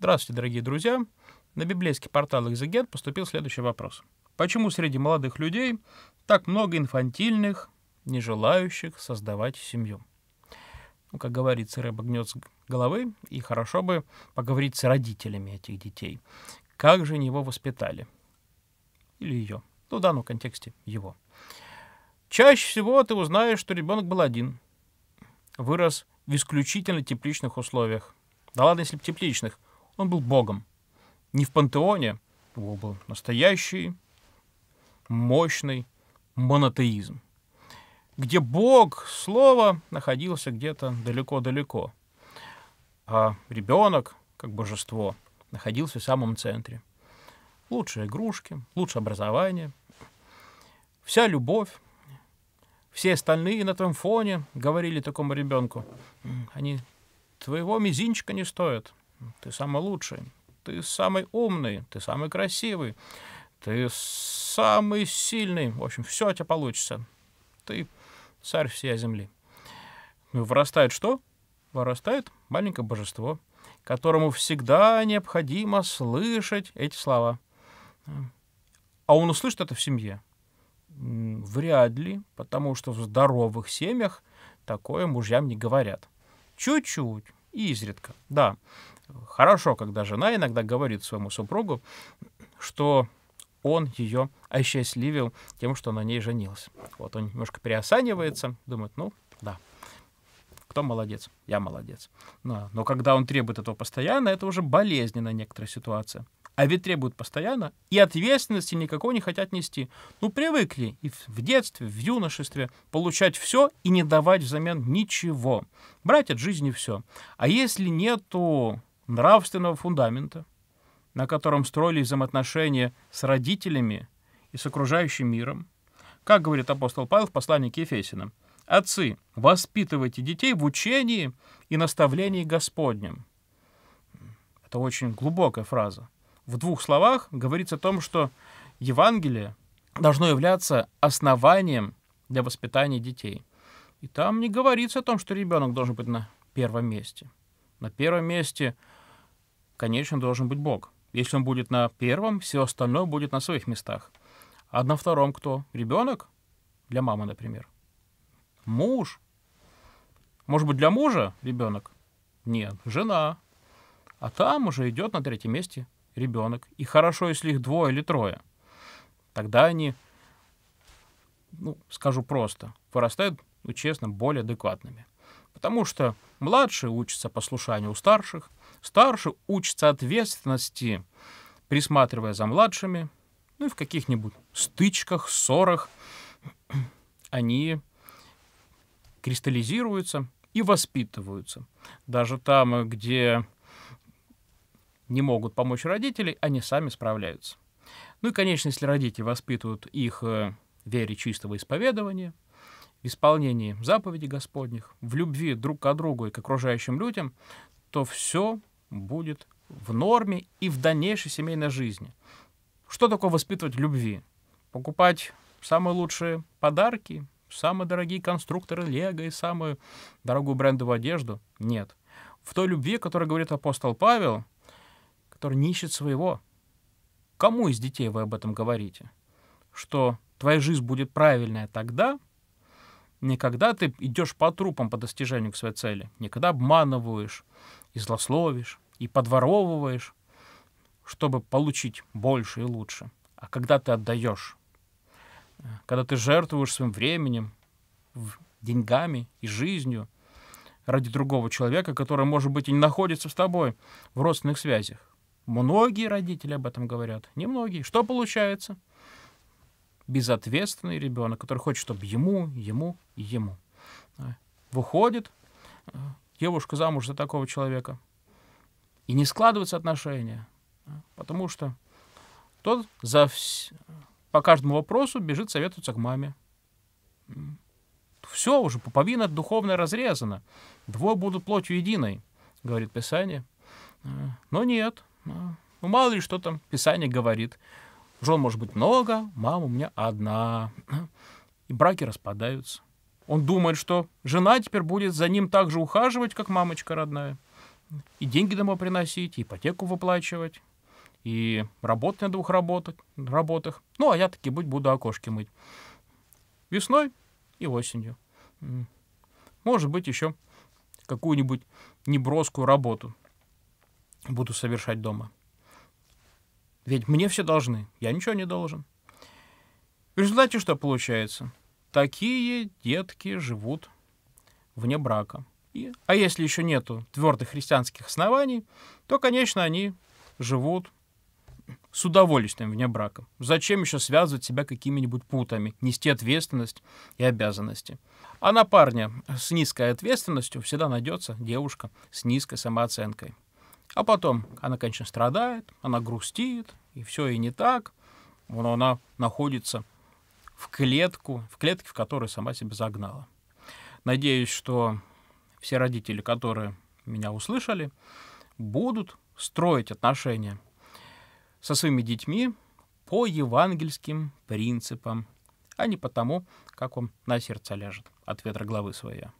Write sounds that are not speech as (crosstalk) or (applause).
Здравствуйте, дорогие друзья. На библейский портал «Экзегет» поступил следующий вопрос. Почему среди молодых людей так много инфантильных, не желающих создавать семью? Ну, как говорится, рыба гнет с головы, и хорошо бы поговорить с родителями этих детей. Как же его воспитали? Или ее? Ну, в данном контексте его. Чаще всего ты узнаешь, что ребенок был один. Вырос в исключительно тепличных условиях. Да ладно, если бы тепличных – он был богом. Не в пантеоне, его был настоящий, мощный монотеизм, где бог, слово, находился где-то далеко-далеко, а ребенок, как божество, находился в самом центре. Лучшие игрушки, лучшее образование, вся любовь, все остальные на том фоне говорили такому ребенку, они твоего мизинчика не стоят. Ты самый лучший, ты самый умный, ты самый красивый, ты самый сильный. В общем, все у тебя получится. Ты царь всей земли. Ну вырастает что? Вырастает маленькое божество, которому всегда необходимо слышать эти слова. А он услышит это в семье? Вряд ли, потому что в здоровых семьях такое мужьям не говорят. Чуть-чуть, изредка, да. Хорошо, когда жена иногда говорит своему супругу, что он ее осчастливил тем, что на ней женился. Вот он немножко переосанивается, думает, ну да, кто молодец? Я молодец. Но, но когда он требует этого постоянно, это уже болезненная некоторая ситуация. А ведь требуют постоянно, и ответственности никакой не хотят нести. Ну, привыкли и в детстве, в юношестве получать все и не давать взамен ничего. Брать от жизни все. А если нету нравственного фундамента, на котором строились взаимоотношения с родителями и с окружающим миром. Как говорит апостол Павел в послании к Ефесиным, «Отцы, воспитывайте детей в учении и наставлении Господнем». Это очень глубокая фраза. В двух словах говорится о том, что Евангелие должно являться основанием для воспитания детей. И там не говорится о том, что ребенок должен быть на первом месте. На первом месте – конечно, должен быть Бог. Если он будет на первом, все остальное будет на своих местах. А на втором кто? Ребенок? Для мамы, например. Муж? Может быть, для мужа ребенок? Нет, жена. А там уже идет на третьем месте ребенок. И хорошо, если их двое или трое. Тогда они, ну, скажу просто, вырастают, ну, честно, более адекватными. Потому что младшие учатся послушанию у старших – Старше учатся ответственности, присматривая за младшими, ну и в каких-нибудь стычках, ссорах (clears throat) они кристаллизируются и воспитываются. Даже там, где не могут помочь родители, они сами справляются. Ну и, конечно, если родители воспитывают их э, в вере чистого исповедования, в исполнении заповедей Господних, в любви друг к другу и к окружающим людям, то все будет в норме и в дальнейшей семейной жизни. Что такое воспитывать в любви? Покупать самые лучшие подарки, самые дорогие конструкторы Лего и самую дорогую брендовую одежду? Нет. В той любви, о которой говорит апостол Павел, который не ищет своего. Кому из детей вы об этом говорите? Что твоя жизнь будет правильная тогда, не когда ты идешь по трупам по достижению к своей цели, не когда обманываешь, и злословишь, и подворовываешь, чтобы получить больше и лучше. А когда ты отдаешь, э, когда ты жертвуешь своим временем, деньгами и жизнью ради другого человека, который, может быть, и не находится с тобой в родственных связях. Многие родители об этом говорят, немногие. Что получается? Безответственный ребенок, который хочет, чтобы ему, ему и ему. Э, выходит э, девушка замуж за такого человека. И не складываются отношения, а, потому что тот за вс... по каждому вопросу бежит советуется к маме. Все уже, пуповина духовная разрезана. Двое будут плотью единой, говорит Писание. А, но нет. А, ну, мало ли что там Писание говорит. Жен может быть много, мама у меня одна. И браки распадаются. Он думает, что жена теперь будет за ним так же ухаживать, как мамочка родная. И деньги домой приносить, и ипотеку выплачивать, и работать на двух работах. работах. Ну, а я таки будь, буду окошки мыть. Весной и осенью. Может быть, еще какую-нибудь неброскую работу буду совершать дома. Ведь мне все должны, я ничего не должен. В результате что получается? такие детки живут вне брака. И, а если еще нету твердых христианских оснований, то, конечно, они живут с удовольствием вне брака. Зачем еще связывать себя какими-нибудь путами, нести ответственность и обязанности? А на парня с низкой ответственностью всегда найдется девушка с низкой самооценкой. А потом она, конечно, страдает, она грустит, и все и не так, но она находится в клетку, в клетке, в которую сама себя загнала. Надеюсь, что все родители, которые меня услышали, будут строить отношения со своими детьми по евангельским принципам, а не потому, как вам на сердце ляжет от ветра головы своя.